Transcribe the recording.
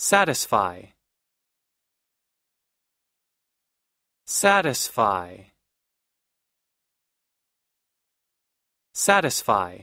Satisfy. Satisfy. Satisfy.